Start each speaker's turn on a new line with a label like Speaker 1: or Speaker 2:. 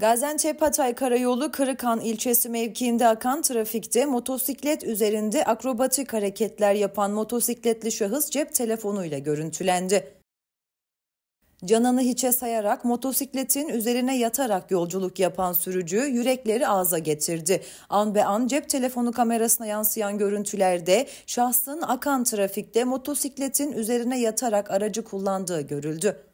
Speaker 1: Gaziantep-Hatay Karayolu Kırıkan ilçesi mevkiinde akan trafikte motosiklet üzerinde akrobatik hareketler yapan motosikletli şahıs cep telefonuyla görüntülendi. Canını hiçe sayarak motosikletin üzerine yatarak yolculuk yapan sürücü yürekleri ağza getirdi. An be an cep telefonu kamerasına yansıyan görüntülerde şahsın akan trafikte motosikletin üzerine yatarak aracı kullandığı görüldü.